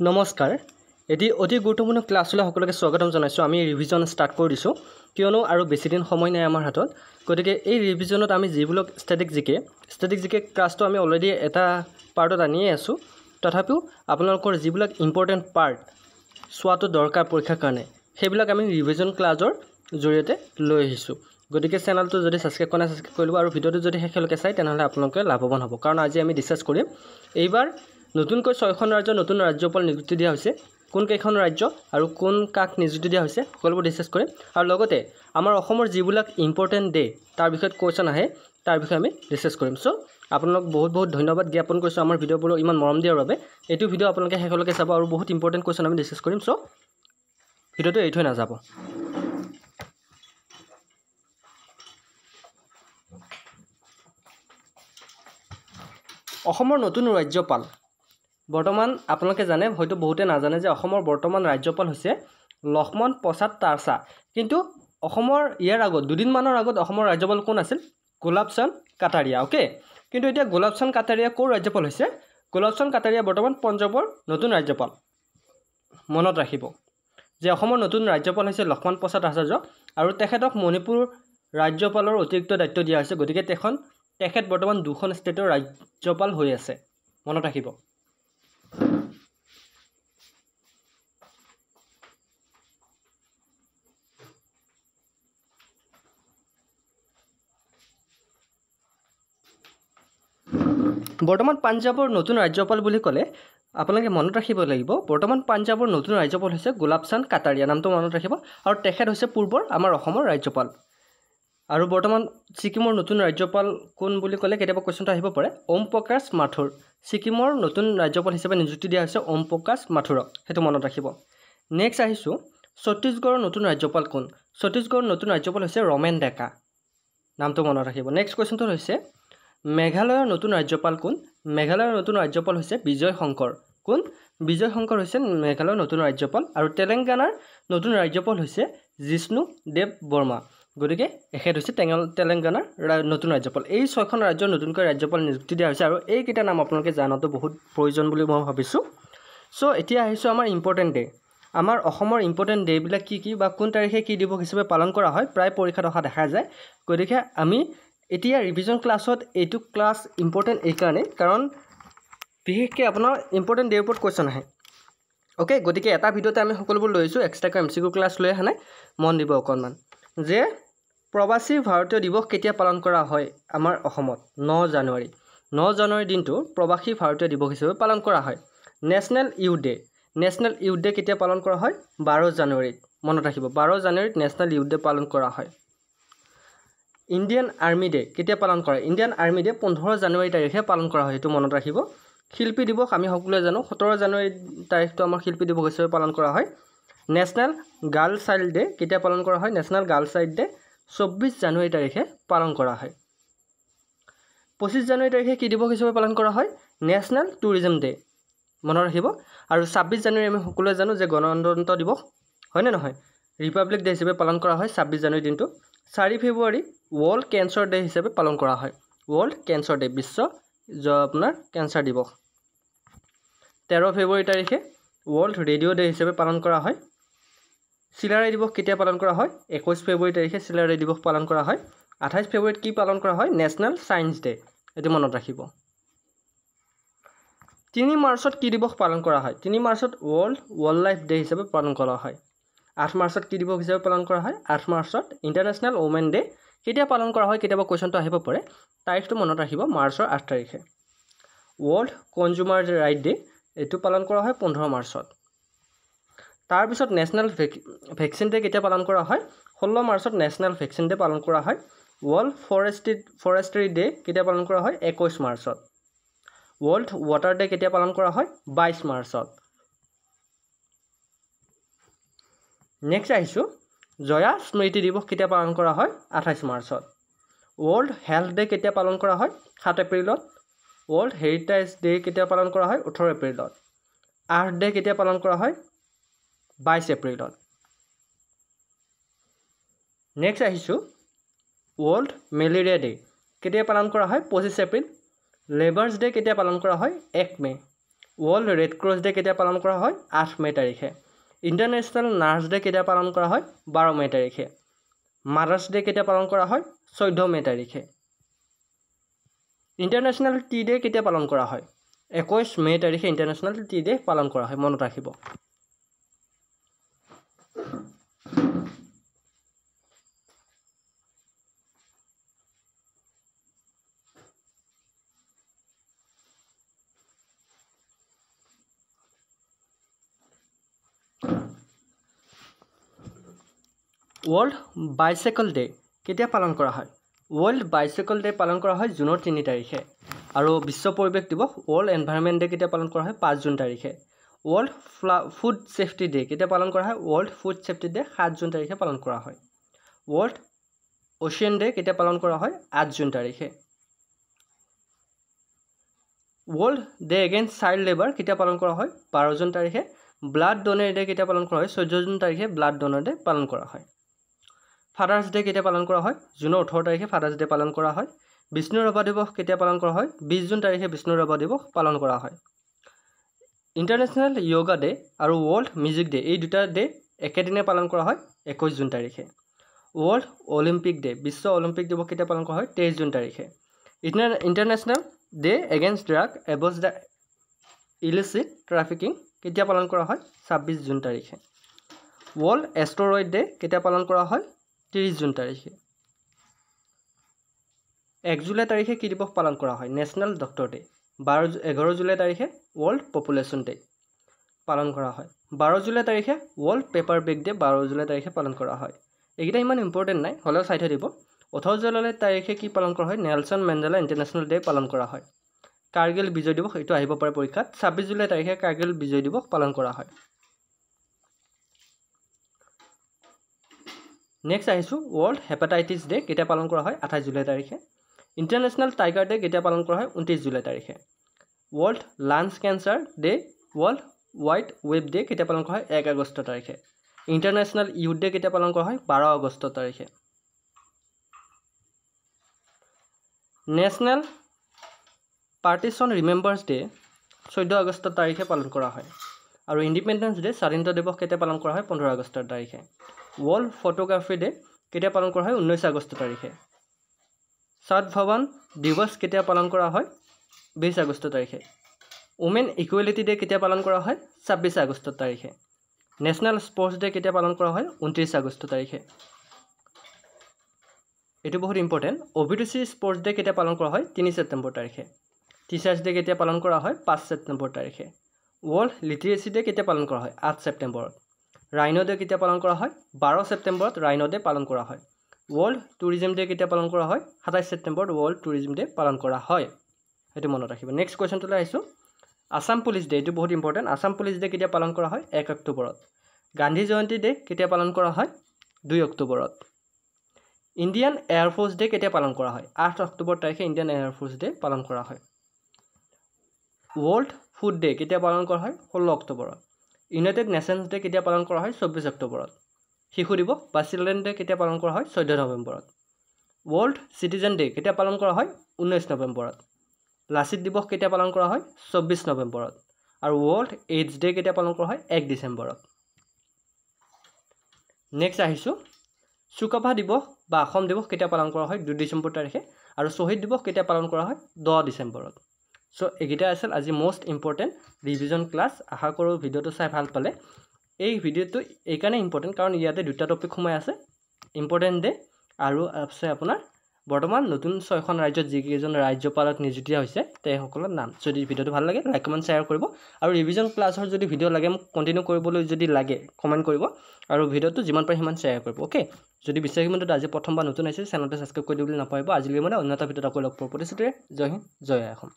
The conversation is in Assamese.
নমস্কাৰ এটি অতি গুৰুত্বপূৰ্ণ ক্লাছলৈ সকলোকে স্বাগতম জনাইছোঁ আমি ৰিভিজন ষ্টাৰ্ট কৰি দিছোঁ কিয়নো আৰু বেছিদিন সময় নাই আমাৰ হাতত গতিকে এই ৰিভিজনত আমি যিবিলাক ষ্টেটিক জিকে ষ্টেটিক জিকে ক্লাছটো আমি অলৰেডি এটা পাৰ্টত আনিয়ে আছোঁ তথাপিও আপোনালোকৰ যিবিলাক ইম্পৰ্টেণ্ট পাৰ্ট চোৱাটো দৰকাৰ পৰীক্ষাৰ কাৰণে সেইবিলাক আমি ৰিভিজন ক্লাছৰ জৰিয়তে লৈ আহিছোঁ গতিকে চেনেলটো যদি ছাবস্ক্ৰাইব কৰা নাই ছাবস্ক্ৰাইব কৰি ল'ব আৰু ভিডিঅ'টো যদি শেষলৈকে চায় তেনেহ'লে আপোনালোকে লাভৱান হ'ব কাৰণ আজি আমি ডিছকাছ কৰিম এইবাৰ নতুনকৈ ছয়খন ৰাজ্য নতুন ৰাজ্যপাল নিযুক্তি দিয়া হৈছে কোনকেইখন ৰাজ্য আৰু কোন কাক নিযুক্তি দিয়া হৈছে সকলোবোৰ ডিছকাছ কৰিম আৰু লগতে আমাৰ অসমৰ যিবিলাক ইম্পৰ্টেণ্ট ডে তাৰ বিষয়ত কুৱেশ্যন আহে তাৰ বিষয়ে আমি ডিছকাছ কৰিম চ' আপোনালোক বহুত বহুত ধন্যবাদ জ্ঞাপন কৰিছোঁ আমাৰ ভিডিঅ'বোৰক ইমান মৰম দিয়াৰ বাবে এইটো ভিডিঅ' আপোনালোকে শেষলৈকে চাব আৰু বহুত ইম্পৰ্টেণ্ট কুৱেশ্যন আমি ডিছকাছ কৰিম চ' ভিডিঅ'টো এৰি নাযাব অসমৰ নতুন ৰাজ্যপাল বৰ্তমান আপোনালোকে জানে হয়তো বহুতে নাজানে যে অসমৰ বৰ্তমান ৰাজ্যপাল হৈছে লক্ষ্মণ প্ৰসাদ তাৰচা কিন্তু অসমৰ ইয়াৰ আগত দুদিনমানৰ আগত অসমৰ ৰাজ্যপাল কোন আছিল গোলাপচন্দ কাটাৰীয়া অ'কে কিন্তু এতিয়া গোলাপচন্দ কাটাৰীয়া ক'ৰ ৰাজ্যপাল হৈছে গোলাপচন্দ কাটাৰীয়া বৰ্তমান পঞ্জাৱৰ নতুন ৰাজ্যপাল মনত ৰাখিব যে অসমৰ নতুন ৰাজ্যপাল হৈছে লক্ষ্মণ প্ৰসাদ আচাৰ্য আৰু তেখেতক মণিপুৰ ৰাজ্যপালৰ অতিৰিক্ত দায়িত্ব দিয়া হৈছে গতিকে তেখন তেখেত বৰ্তমান দুখন ষ্টেটৰ ৰাজ্যপাল হৈ আছে মনত ৰাখিব বৰ্তমান পাঞ্জাৱৰ নতুন ৰাজ্যপাল বুলি ক'লে আপোনালোকে মনত ৰাখিব লাগিব বৰ্তমান পাঞ্জাৱৰ নতুন ৰাজ্যপাল হৈছে গোলাপ গোলাপচান্দ কাটাৰীয়া নামটো মনত ৰাখিব আৰু তেখেত হৈছে পূৰ্বৰ আমাৰ অসমৰ ৰাজ্যপাল আৰু বৰ্তমান ছিকিমৰ নতুন ৰাজ্যপাল কোন বুলি ক'লে কেতিয়াবা কুৱেশ্যনটো আহিব পাৰে ওম প্ৰকাশ মাথুৰ ছিকিমৰ নতুন ৰাজ্যপাল হিচাপে নিযুক্তি দিয়া হৈছে ওম প্ৰকাশ মাথুৰক সেইটো মনত ৰাখিব নেক্সট আহিছোঁ ছত্তীশগড়ৰ নতুন ৰাজ্যপাল কোন ছত্তীশগড়ৰ নতুন ৰাজ্যপাল হৈছে ৰমেন ডেকা নামটো মনত ৰাখিব নেক্সট কুৱেশ্যনটো হৈছে মেঘালয়ৰ নতুন ৰাজ্যপাল কোন মেঘালয়ৰ নতুন ৰাজ্যপাল হৈছে বিজয় শংকৰ কোন বিজয় শংকৰ হৈছে মেঘালয়ৰ নতুন ৰাজ্যপাল আৰু তেলেংগানাৰ নতুন ৰাজ্যপাল হৈছে জিষ্ণু দেৱ বৰ্মা গতিকে এখেত হৈছে টেঙ তেলেংগানাৰ নতুন ৰাজ্যপাল এই ছয়খন ৰাজ্যৰ নতুনকৈ ৰাজ্যপাল নিযুক্তি দিয়া হৈছে আৰু এইকেইটা নাম আপোনালোকে জনাটো বহুত প্ৰয়োজন বুলি মই ভাবিছোঁ চ' এতিয়া আহিছোঁ আমাৰ ইম্পৰ্টেণ্ট ডে আমাৰ অসমৰ ইম্পৰ্টেণ্ট ডেবিলাক কি কি বা কোন তাৰিখে কি দিৱস হিচাপে পালন কৰা হয় প্ৰায় পৰীক্ষাত অহা দেখা যায় গতিকে আমি এতিয়া ৰিভিজন ক্লাছত এইটো ক্লাছ ইম্পৰ্টেণ্ট এইকাৰণেই কাৰণ বিশেষকৈ আপোনাৰ ইম্পৰ্টেণ্ট ডেৰ ওপৰত কুৱেশ্যন আহে অ'কে গতিকে এটা ভিডিঅ'তে আমি সকলোবোৰ লৈ আহিছোঁ এক্সট্ৰাকৈ এম চি কিউ ক্লাছ লৈ অহা নাই মন দিব অকণমান যে প্ৰৱাসী ভাৰতীয় দিৱস কেতিয়া পালন কৰা হয় আমাৰ অসমত ন জানুৱাৰী ন জানুৱাৰী দিনটো প্ৰৱাসী ভাৰতীয় দিৱস হিচাপে পালন কৰা হয় national youth day national youth day কেতিয়া পালন কৰা হয় বাৰ জানুৱাৰীত মনত ৰাখিব বাৰ জানুৱাৰীত নেশ্যনেল ইউথ ডে পালন কৰা হয় ইণ্ডিয়ান আৰ্মি ডে কেতিয়া পালন কৰে ইণ্ডিয়ান আৰ্মি ডে পোন্ধৰ জানুৱাৰী তাৰিখে পালন কৰা হয় সেইটো মনত ৰাখিব শিল্পী দিৱস আমি সকলোৱে জানো সোতৰ জানুৱাৰী তাৰিখটো আমাৰ শিল্পী দিৱস হিচাপে পালন কৰা হয় নেশ্যনেল গাৰ্ল চাইল্ড ডে' কেতিয়া পালন কৰা হয় নেশ্যনেল গাৰ্ল চাইল্ড ডে' চৌব্বিছ জানুৱাৰী তাৰিখে পালন কৰা হয় পঁচিছ জানুৱাৰী তাৰিখে কি দিৱস হিচাপে পালন কৰা হয় নেশ্যনেল টুৰিজম ডে' মনত ৰাখিব আৰু ছাব্বিছ জানুৱাৰী আমি সকলোৱে জানো যে গণতন্ত্ৰ দিৱস হয়নে নহয় ৰিপাব্লিক ডে' হিচাপে পালন কৰা হয় ছাব্বিছ জানুৱাৰী দিনটো চাৰি ফেব্ৰুৱাৰী ৱৰ্ল্ড কেঞ্চাৰ ডে' হিচাপে পালন কৰা হয় ৱৰ্ল্ড কেঞ্চাৰ ডে' বিশ্ব আপোনাৰ কেঞ্চাৰ দিৱস তেৰ ফেব্ৰুৱাৰী তাৰিখে ৱৰ্ল্ড ৰেডিঅ' ডে' হিচাপে পালন কৰা হয় চিলাৰাই দিৱস কেতিয়া পালন কৰা হয় একৈছ ফেব্ৰুৱাৰী তাৰিখে চিলাৰাই দিৱস পালন কৰা হয় আঠাইছ ফেব্ৰুৱাৰীত কি পালন কৰা হয় নেশ্যনেল ছায়েন্স ডে' এইটো মনত ৰাখিব তিনি মাৰ্চত কি দিৱস পালন কৰা হয় তিনি মাৰ্চত ৱৰ্ল্ড ৱাইল্ড লাইফ ডে' হিচাপে পালন কৰা হয় আঠ মাৰ্চত কি দিৱস হিচাপে পালন কৰা হয় আঠ মাৰ্চত ইণ্টাৰনেশ্যনেল ৱমেন ডে' কেতিয়া পালন কৰা হয় কেতিয়াবা কুৱেশ্যনটো আহিব পাৰে তাৰিখটো মনত ৰাখিব মাৰ্চৰ আঠ তাৰিখে ৱৰ্ল্ড কনজ্যুমাৰ ৰাইট ডে' এইটো পালন কৰা হয় পোন্ধৰ মাৰ্চত তাৰপিছত নেশ্যনেল ভেক ভেকচিন ডে কেতিয়া পালন কৰা হয় ষোল্ল মাৰ্চত নেশ্যনেল ভেকচিন ডে পালন কৰা হয় ৱৰ্ল্ড ফৰেষ্টি ফৰেষ্ট্ৰি ডে কেতিয়া পালন কৰা হয় একৈছ মাৰ্চত ৱৰ্ল্ড ৱাটাৰ ডে কেতিয়া পালন কৰা হয় বাইছ মাৰ্চত নেক্সট আহিছোঁ জয়া স্মৃতি দিৱস কেতিয়া পালন কৰা হয় আঠাইছ মাৰ্চত ৱৰ্ল্ড হেল্থ ডে কেতিয়া পালন কৰা হয় সাত এপ্ৰিলত ৱৰ্ল্ড হেৰিটেজ ডে কেতিয়া পালন কৰা হয় ওঠৰ এপ্ৰিলত আৰ্থ ডে কেতিয়া পালন কৰা হয় বাইছ এপ্ৰিলত নেক্সট আহিছোঁ ৱৰ্ল্ড মেলেৰিয়া ডে' কেতিয়া পালন কৰা হয় পঁচিছ এপ্ৰিল লেবাৰ্ছ ডে' কেতিয়া পালন কৰা হয় এক May' world red cross day' কেতিয়া পালন কৰা হয় আঠ মে' তাৰিখে ইণ্টাৰনেশ্যনেল নাৰ্ছ ডে' কেতিয়া পালন কৰা হয় বাৰ মে' তাৰিখে মাদাৰ্ছ ডে' কেতিয়া পালন কৰা হয় চৈধ্য মে' তাৰিখে ইণ্টাৰনেশ্যনেল টি ডে' কেতিয়া পালন কৰা হয় একৈছ মে' তাৰিখে ইণ্টাৰনেশ্যনেল টি ডে' পালন কৰা হয় মনত ৰাখিব ৱৰ্ল্ড বাইচাইকল ডে কেতিয়া পালন কৰা হয় ৱৰ্ল্ড বাইচাইকল ডে পালন কৰা হয় জুনৰ তিনি তাৰিখে আৰু বিশ্ব পৰিৱেশ দিৱস ৱৰ্ল্ড এনভাইৰমেণ্ট ডে কেতিয়া পালন কৰা হয় পাঁচ জুন তাৰিখে ৱৰ্ল্ড ফ্লা ফুড ছেফটি ডে কেতিয়া পালন কৰা হয় ৱৰ্ল্ড ফুড ছেফটি ডে সাত জুন তাৰিখে পালন কৰা হয় ৱৰ্ল্ড অ'চিয়ান ডে কেতিয়া পালন কৰা হয় আঠ জুন তাৰিখে world day against child labour কেতিয়া পালন কৰা হয় বাৰ জুন তাৰিখে ব্লাড ডনেৰ ডে কেতিয়া পালন কৰা হয় চৈধ্য জুন তাৰিখে ব্লাড ডনাৰ পালন কৰা হয় ফাদাৰ্ছ ডে' কেতিয়া পালন কৰা হয় জুনৰ ওঠৰ তাৰিখে ফাদাৰ্ছ ডে' পালন কৰা হয় বিষ্ণু ৰভা দিৱস কেতিয়া পালন কৰা হয় বিছ জুন তাৰিখে বিষ্ণু ৰভা দিৱস পালন কৰা হয় ইণ্টাৰনেশ্যনেল য়োগা ডে' আৰু ৱৰ্ল্ড মিউজিক ডে' এই দুটা ডে' একেদিনাই পালন কৰা হয় একৈছ জুন তাৰিখে ৱৰ্ল্ড অলিম্পিক ডে' বিশ্ব অলিম্পিক দিৱস কেতিয়া পালন কৰা হয় তেইছ জুন তাৰিখে international day' against drug abuse the illicit trafficking কেতিয়া পালন কৰা হয় ছাব্বিছ জুন তাৰিখে ৱৰ্ল্ড এষ্ট্ৰইড ডে' কেতিয়া পালন কৰা হয় ত্ৰিছ জুন তাৰিখে এক জুলাই তাৰিখে কি দিৱস পালন কৰা হয় নেশ্যনেল ডক্টৰ ডে বাৰ এঘাৰ জুলাই তাৰিখে ৱৰ্ল্ড পপুলেশ্যন ডে পালন কৰা হয় বাৰ জুলাই তাৰিখে ৱৰ্ল্ড পেপাৰ বেগ ডে বাৰ জুলাই তাৰিখে পালন কৰা হয় এইকেইটা ইমান ইম্পৰ্টেণ্ট নাই হ'লেও চাই থৈ দিব ওঠৰ জুলাই তাৰিখে কি পালন কৰা হয় নেলচন মেণ্ডেলা ইণ্টাৰনেশ্যনেল ডে পালন কৰা হয় কাৰ্গিল বিজয় দিৱস এইটো আহিব পাৰে পৰীক্ষাত ছাব্বিছ জুলাই তাৰিখে কাৰ্গিল বিজয় দিৱস পালন কৰা হয় নেক্সট আহিছোঁ ৱৰ্ল্ড হেপাটাইটিছ ডে' কেতিয়া পালন কৰা হয় আঠাইছ জুলাই তাৰিখে ইণ্টাৰনেশ্যনেল টাইগাৰ ডে' কেতিয়া পালন কৰা হয় ঊনত্ৰিছ জুলাই তাৰিখে world lung cancer day' world wide web day' কেতিয়া পালন কৰা হয় এক আগষ্ট তাৰিখে ইণ্টাৰনেশ্যনেল ইউথ ডে' কেতিয়া পালন কৰা হয় বাৰ আগষ্ট তাৰিখে নেশ্যনেল পাৰ্টিশ্যন ৰিমেম্বাৰ্ছ ডে' চৈধ্য আগষ্ট তাৰিখে পালন কৰা হয় আৰু ইণ্ডিপেণ্ডেন্স ডে' স্বাধীনতা দিৱস কেতিয়া পালন কৰা হয় পোন্ধৰ আগষ্ট তাৰিখে ৱৰ্ল্ড ফটোগ্ৰাফী ডে' কেতিয়া পালন কৰা হয় ঊনৈছ আগষ্ট তাৰিখে সাদভৱন দিৱস কেতিয়া পালন কৰা হয় বিছ আগষ্ট তাৰিখে ৱমেন ইকুৱেলিটি ডে' কেতিয়া পালন কৰা হয় ছাব্বিছ আগষ্ট তাৰিখে নেশ্যনেল স্পৰ্টছ ডে' কেতিয়া পালন কৰা হয় ঊনত্ৰিছ আগষ্ট তাৰিখে এইটো বহুত ইম্পৰ্টেণ্ট অ' বি টু চি স্পৰ্টছ ডে' কেতিয়া পালন কৰা হয় তিনি ছেপ্টেম্বৰ তাৰিখে টিচাৰ্ছ ডে' কেতিয়া পালন কৰা হয় পাঁচ ছেপ্টেম্বৰ তাৰিখে ৱৰ্ল্ড লিটাৰেচি ডে' কেতিয়া পালন কৰা হয় আঠ ছেপ্টেম্বৰত ৰাইন' ডে' কেতিয়া পালন কৰা হয় বাৰ ছেপ্টেম্বৰত ৰাইন' ডে' পালন কৰা হয় ৱৰ্ল্ড টুৰিজিম ডে' কেতিয়া পালন কৰা হয় সাতাইছ ছেপ্টেম্বৰত ৱৰ্ল্ড টুৰিজিম ডে' পালন কৰা হয় সেইটো মনত ৰাখিব নেক্সট কুৱেশ্যনটোলৈ আহিছোঁ আছাম পুলিচ ডে' এইটো বহুত ইম্পৰ্টেণ্ট আছাম পুলিচ ডে' কেতিয়া পালন কৰা হয় এক অক্টোবৰত গান্ধী জয়ন্তী ডে' কেতিয়া পালন কৰা হয় দুই অক্টোবৰত ইণ্ডিয়ান এয়াৰফৰ্চ ডে' কেতিয়া পালন কৰা হয় আঠ অক্টোবৰ তাৰিখে ইণ্ডিয়ান এয়াৰফৰ্চ ডে' পালন কৰা হয় ৱৰ্ল্ড ফুড ডে' কেতিয়া পালন কৰা হয় ষোল্ল অক্টোবৰত ইউনাইটেড নেশ্যনছ ডে কেতিয়া পালন কৰা হয় চৌব্বিছ অক্টোবৰত শিশু দিৱস বা চিলড্ৰেন ডে কেতিয়া পালন কৰা হয় চৈধ্য নৱেম্বৰত ৱৰ্ল্ড চিটিজেন ডে কেতিয়া পালন কৰা হয় ঊনৈছ নৱেম্বৰত লাচিত দিৱস কেতিয়া পালন কৰা হয় চৌব্বিছ নৱেম্বৰত আৰু ৱৰ্ল্ড এইডছ ডে কেতিয়া পালন কৰা হয় এক ডিচেম্বৰত নেক্সট আহিছোঁ চুকাফা দিৱস বা অসম দিৱস কেতিয়া পালন কৰা হয় দুই ডিচেম্বৰ তাৰিখে আৰু শ্বহীদ দিৱস কেতিয়া পালন কৰা হয় দহ ডিচেম্বৰত চ' এইকেইটা আছিল আজি মষ্ট ইম্পৰ্টেণ্ট ৰিভিজন ক্লাছ আশা কৰোঁ ভিডিঅ'টো চাই ভাল পালে এই ভিডিঅ'টো এইকাৰণে ইম্পৰ্টেণ্ট কাৰণ ইয়াতে দুটা টপিক সোমাই আছে ইম্পৰ্টেণ্ট ডে আৰু আছে আপোনাৰ বৰ্তমান নতুন ছয়খন ৰাজ্যত যিকেইজন ৰাজ্যপালত নিযুক্তি হৈছে তেওঁসকলৰ নাম যদি ভিডিঅ'টো ভাল লাগে লাইক কমেণ্ট শ্বেয়াৰ কৰিব আৰু ৰিভিজন ক্লাছৰ যদি ভিডিঅ' লাগে মোক কণ্টিনিউ কৰিবলৈ যদি লাগে কমেণ্ট কৰিব আৰু ভিডিঅ'টো যিমান পাৰে সিমান শ্বেয়াৰ কৰিব অ'কে যদি বিচাৰি সিমানটো আজি প্ৰথমবাৰ নতুন আহিছে চেনেলটো ছাবস্ক্ৰাইব কৰি দিবলৈ নাপাৰিব আজিলৈ মানে অন্য এটা ভিডিঅ'ত আকৌ লগ পাব প্ৰতিশ্ৰুতিৰে জয় হিন্দ জয় আহোম